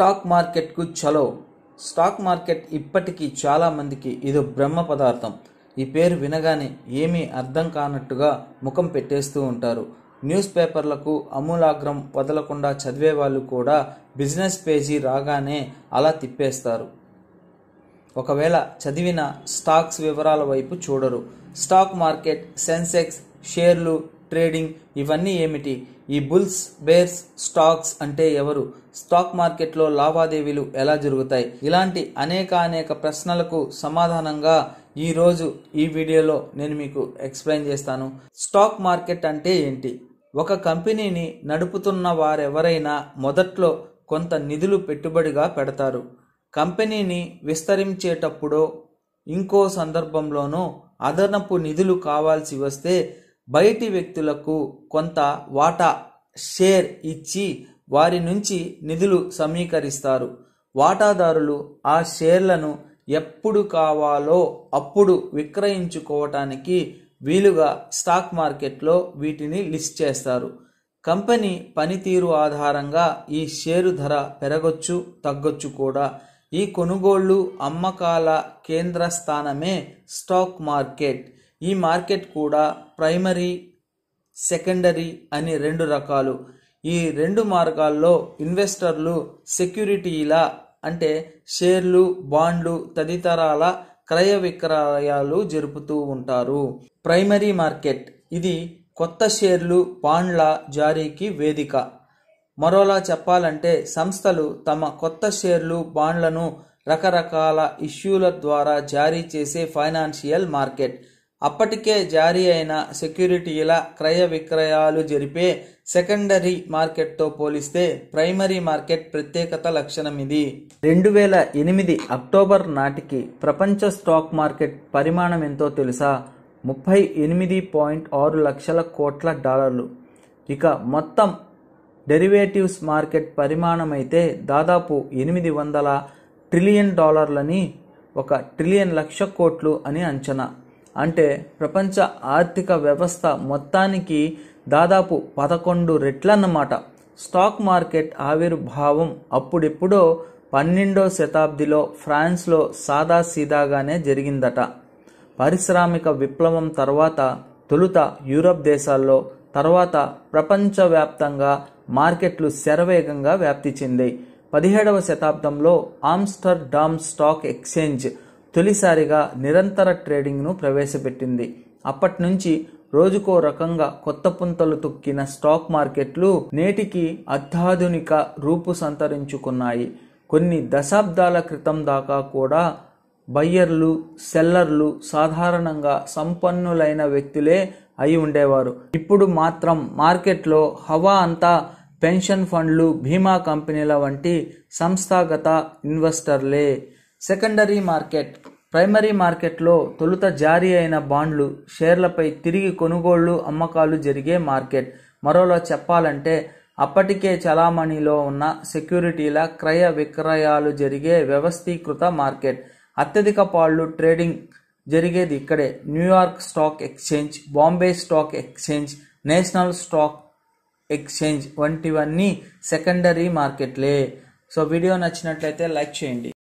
stock మార్కెట్కు చలో stock market ఇప్పటికీ చాలామందికి ఇదో బ్రహ్మ పదార్థం ఈ పేరు వినగానే ఏమీ అర్థం కానట్టుగా ముఖం పెట్టేస్తూ ఉంటారు న్యూస్ పేపర్లకు అమూలాగ్రం వదలకుండా చదివే వాళ్ళు కూడా బిజినెస్ పేజీ రాగానే అలా తిప్పేస్తారు ఒకవేళ చదివిన స్టాక్స్ వివరాల వైపు చూడరు స్టాక్ మార్కెట్ సెన్సెక్స్ షేర్లు ట్రేడింగ్ ఇవన్నీ ఏమిటి ఈ బుల్స్ బేర్స్ స్టాక్స్ అంటే ఎవరు స్టాక్ మార్కెట్లో లావాదేవీలు ఎలా జరుగుతాయి ఇలాంటి అనేక అనేక ప్రశ్నలకు సమాధానంగా ఈ రోజు ఈ వీడియోలో నేను మీకు ఎక్స్ప్లెయిన్ చేస్తాను స్టాక్ మార్కెట్ అంటే ఏంటి ఒక కంపెనీని నడుపుతున్న వారెవరైనా మొదట్లో కొంత నిధులు పెట్టుబడిగా పెడతారు కంపెనీని విస్తరించేటప్పుడో ఇంకో సందర్భంలోనూ అదనపు నిధులు కావాల్సి వస్తే బయటి వ్యక్తులకు కొంత వాటా షేర్ ఇచ్చి వారి నుంచి నిధులు సమీకరిస్తారు వాటాదారులు ఆ షేర్లను ఎప్పుడు కావాలో అప్పుడు విక్రయించుకోవటానికి వీలుగా స్టాక్ మార్కెట్లో వీటిని లిస్ట్ చేస్తారు కంపెనీ పనితీరు ఆధారంగా ఈ షేరు ధర పెరగొచ్చు తగ్గొచ్చు కూడా ఈ కొనుగోళ్లు అమ్మకాల కేంద్ర స్థానమే స్టాక్ మార్కెట్ ఈ మార్కెట్ కూడా ప్రైమరీ సెకండరీ అని రెండు రకాలు ఈ రెండు మార్గాల్లో ఇన్వెస్టర్లు సెక్యూరిటీల అంటే షేర్లు బాండ్లు తదితరాల క్రయ విక్రయాలు జరుపుతూ ఉంటారు ప్రైమరీ మార్కెట్ ఇది కొత్త షేర్లు బాండ్ల జారీకి వేదిక మరోలా చెప్పాలంటే సంస్థలు తమ కొత్త షేర్లు బాండ్లను రకరకాల ఇష్యూల ద్వారా జారీ చేసే ఫైనాన్షియల్ మార్కెట్ అప్పటికే జారీ అయిన సెక్యూరిటీల క్రయ విక్రయాలు జరిపే సెకండరీ మార్కెట్తో పోలిస్తే ప్రైమరీ మార్కెట్ ప్రత్యేకత లక్షణం ఇది రెండు వేల ఎనిమిది అక్టోబర్ నాటికి ప్రపంచ స్టాక్ మార్కెట్ పరిమాణం ఎంతో తెలుసా ముప్పై ఎనిమిది పాయింట్ ఆరు లక్షల కోట్ల డాలర్లు ఇక మొత్తం డెరివేటివ్స్ మార్కెట్ పరిమాణం అయితే దాదాపు ఎనిమిది వందల ట్రిలియన్ డాలర్లని ఒక ట్రిలియన్ లక్ష కోట్లు అని అంచనా అంటే ప్రపంచ ఆర్థిక వ్యవస్థ మొత్తానికి దాదాపు పదకొండు రెట్లన్నమాట స్టాక్ మార్కెట్ ఆవిర్భావం అప్పుడెప్పుడో పన్నెండో శతాబ్దిలో ఫ్రాన్స్లో సాదాసీదాగానే జరిగిందట పారిశ్రామిక విప్లవం తర్వాత తొలుత యూరప్ దేశాల్లో తర్వాత ప్రపంచవ్యాప్తంగా మార్కెట్లు శరవేగంగా వ్యాప్తి చెందాయి పదిహేడవ శతాబ్దంలో ఆమ్స్టర్డామ్ స్టాక్ ఎక్స్చేంజ్ తొలిసారిగా నిరంతర ట్రేడింగ్ను ప్రవేశపెట్టింది అప్పటి నుంచి రోజుకో రకంగా కొత్త పుంతలు తొక్కిన స్టాక్ మార్కెట్లు నేటికి అత్యాధునిక రూపు సంతరించుకున్నాయి కొన్ని దశాబ్దాల క్రితం దాకా కూడా బయ్యర్లు సెల్లర్లు సాధారణంగా సంపన్నులైన వ్యక్తులే అయి ఉండేవారు ఇప్పుడు మాత్రం మార్కెట్లో హవా అంతా పెన్షన్ ఫండ్లు బీమా కంపెనీల వంటి సంస్థాగత ఇన్వెస్టర్లే సెకండరీ మార్కెట్ ప్రైమరీ మార్కెట్లో తొలుత జారీ అయిన బాండ్లు షేర్లపై తిరిగి కొనుగోళ్లు అమ్మకాలు జరిగే మార్కెట్ మరోలా చెప్పాలంటే అప్పటికే చలామణిలో ఉన్న సెక్యూరిటీల క్రయ విక్రయాలు జరిగే వ్యవస్థీకృత మార్కెట్ అత్యధిక పాళ్ళు ట్రేడింగ్ జరిగేది ఇక్కడే New York stock exchange Bombay stock exchange national stock exchange వంటివన్నీ సెకండరీ మార్కెట్లే సో వీడియో నచ్చినట్లయితే లైక్ చేయండి